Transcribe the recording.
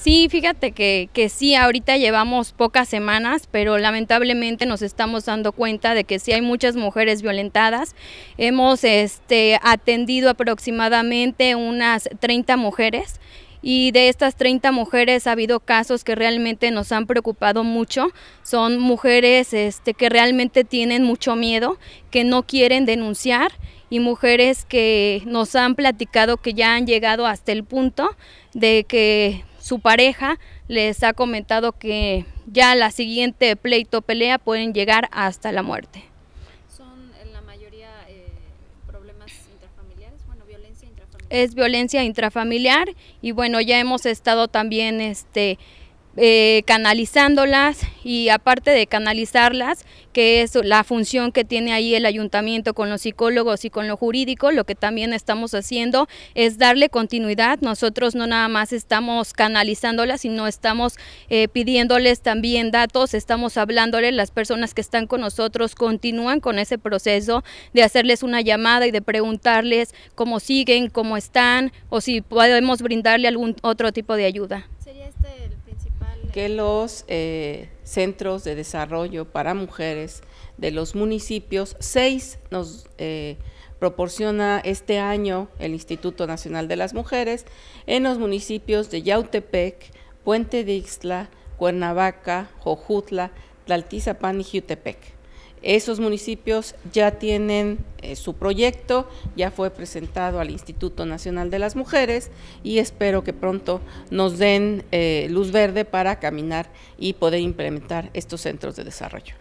Sí, fíjate que, sí, ahorita llevamos pocas semanas, pero lamentablemente nos estamos dando cuenta de que sí hay muchas mujeres violentadas. Hemos este, atendido aproximadamente unas 30 mujeres y de estas 30 mujeres ha habido casos que realmente nos han preocupado mucho. Son mujeres este, que realmente tienen mucho miedo, que no quieren denunciar y mujeres que nos han platicado que ya han llegado hasta el punto de que su pareja les ha comentado que ya la siguiente pleito pelea pueden llegar hasta la muerte. ¿Son la mayoría eh, problemas intrafamiliares? Bueno, violencia intrafamiliar. Es violencia intrafamiliar y bueno, ya hemos estado también este eh, canalizándolas y aparte de canalizarlas, que es la función que tiene ahí el ayuntamiento con los psicólogos y con lo jurídico, lo que también estamos haciendo es darle continuidad. Nosotros no nada más estamos canalizándolas, sino estamos eh, pidiéndoles también datos, estamos hablándoles, las personas que están con nosotros continúan con ese proceso de hacerles una llamada y de preguntarles cómo siguen, cómo están o si podemos brindarle algún otro tipo de ayuda que los eh, centros de desarrollo para mujeres de los municipios, seis nos eh, proporciona este año el Instituto Nacional de las Mujeres en los municipios de Yautepec, Puente de Ixtla, Cuernavaca, Jojutla, Tlaltizapán y Jutepec. Esos municipios ya tienen eh, su proyecto, ya fue presentado al Instituto Nacional de las Mujeres y espero que pronto nos den eh, luz verde para caminar y poder implementar estos centros de desarrollo.